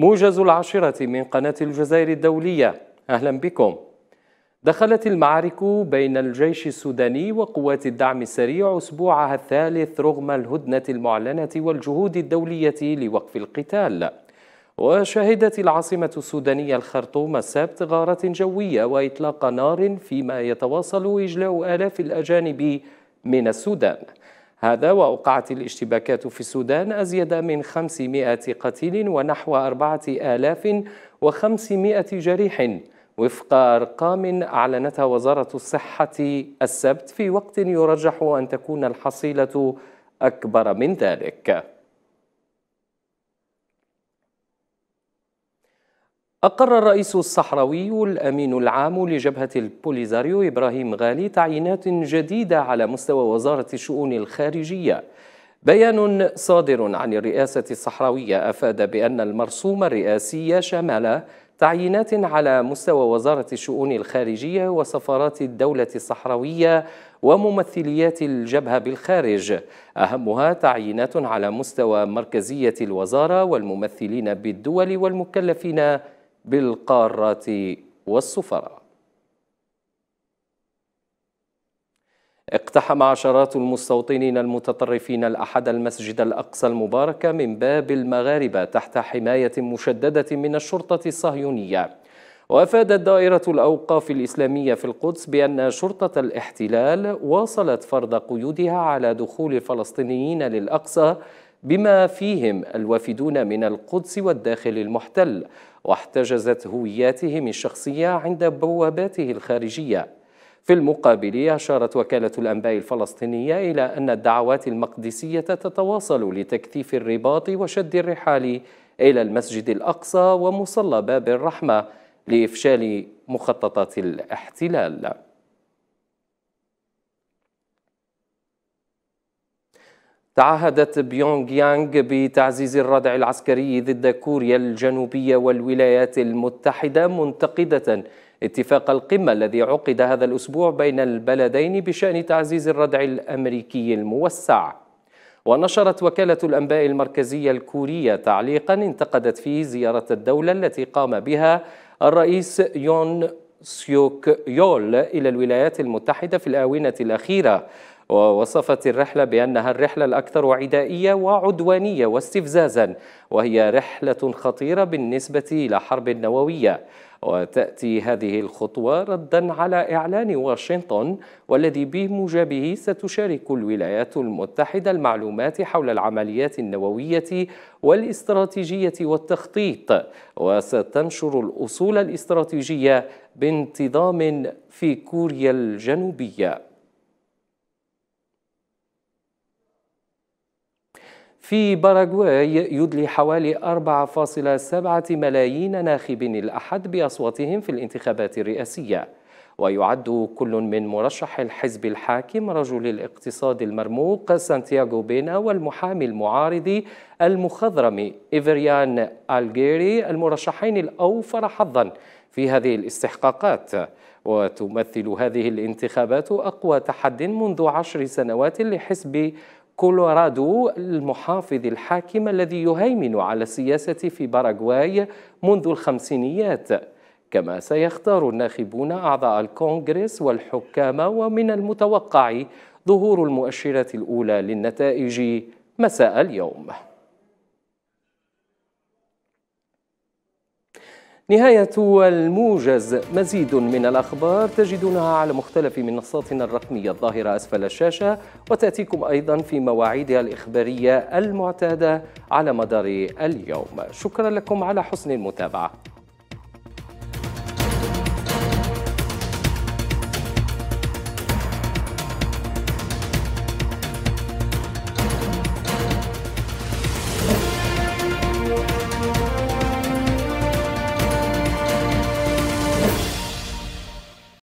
موجز العاشرة من قناة الجزائر الدولية أهلا بكم دخلت المعارك بين الجيش السوداني وقوات الدعم السريع أسبوعها الثالث رغم الهدنة المعلنة والجهود الدولية لوقف القتال وشهدت العاصمة السودانية الخرطوم السبت غارة جوية وإطلاق نار فيما يتواصل إجلاء آلاف الأجانب من السودان هذا وأوقعت الاشتباكات في السودان أزيد من 500 قتيل ونحو 4500 جريح وفق أرقام أعلنتها وزارة الصحة السبت في وقت يرجح أن تكون الحصيلة أكبر من ذلك أقر الرئيس الصحراوي الأمين العام لجبهة البوليزاريو إبراهيم غالي تعيينات جديدة على مستوى وزارة الشؤون الخارجية بيان صادر عن الرئاسة الصحراوية أفاد بأن المرسوم الرئاسي شمل تعيينات على مستوى وزارة الشؤون الخارجية وسفارات الدولة الصحراوية وممثليات الجبهة بالخارج أهمها تعيينات على مستوى مركزية الوزارة والممثلين بالدول والمكلفين بالقارات والسفراء اقتحم عشرات المستوطنين المتطرفين الأحد المسجد الأقصى المبارك من باب المغاربة تحت حماية مشددة من الشرطة الصهيونية وافادت دائره الاوقاف الاسلاميه في القدس بان شرطه الاحتلال واصلت فرض قيودها على دخول الفلسطينيين للاقصى بما فيهم الوافدون من القدس والداخل المحتل واحتجزت هوياتهم الشخصية عند بواباته الخارجية في المقابل أشارت وكالة الأنباء الفلسطينية إلى أن الدعوات المقدسية تتواصل لتكثيف الرباط وشد الرحال إلى المسجد الأقصى ومصلى باب الرحمة لإفشال مخططات الاحتلال تعهدت بيونغ يانغ بتعزيز الردع العسكري ضد كوريا الجنوبية والولايات المتحدة منتقدة اتفاق القمة الذي عقد هذا الأسبوع بين البلدين بشأن تعزيز الردع الأمريكي الموسع ونشرت وكالة الأنباء المركزية الكورية تعليقا انتقدت فيه زيارة الدولة التي قام بها الرئيس يون سيوك يول إلى الولايات المتحدة في الآونة الأخيرة ووصفت الرحلة بأنها الرحلة الأكثر عدائية وعدوانية واستفزازا وهي رحلة خطيرة بالنسبة إلى حرب نووية وتأتي هذه الخطوة ردا على إعلان واشنطن والذي بموجبه ستشارك الولايات المتحدة المعلومات حول العمليات النووية والاستراتيجية والتخطيط وستنشر الأصول الاستراتيجية بانتظام في كوريا الجنوبية في باراغواي يدلي حوالي 4.7 ملايين ناخب الأحد بأصواتهم في الانتخابات الرئاسية ويعد كل من مرشح الحزب الحاكم رجل الاقتصاد المرموق سانتياغو بينا والمحامي المعارض المخضرم إيفريان ألغيري المرشحين الأوفر حظاً في هذه الاستحقاقات وتمثل هذه الانتخابات أقوى تحد منذ عشر سنوات لحزب كولورادو المحافظ الحاكم الذي يهيمن على السياسة في باراغواي منذ الخمسينيات كما سيختار الناخبون أعضاء الكونغرس والحكام ومن المتوقع ظهور المؤشرات الأولى للنتائج مساء اليوم نهاية الموجز مزيد من الأخبار تجدونها على مختلف منصاتنا الرقمية الظاهرة أسفل الشاشة وتأتيكم أيضا في مواعيدها الإخبارية المعتادة على مدار اليوم شكرا لكم على حسن المتابعة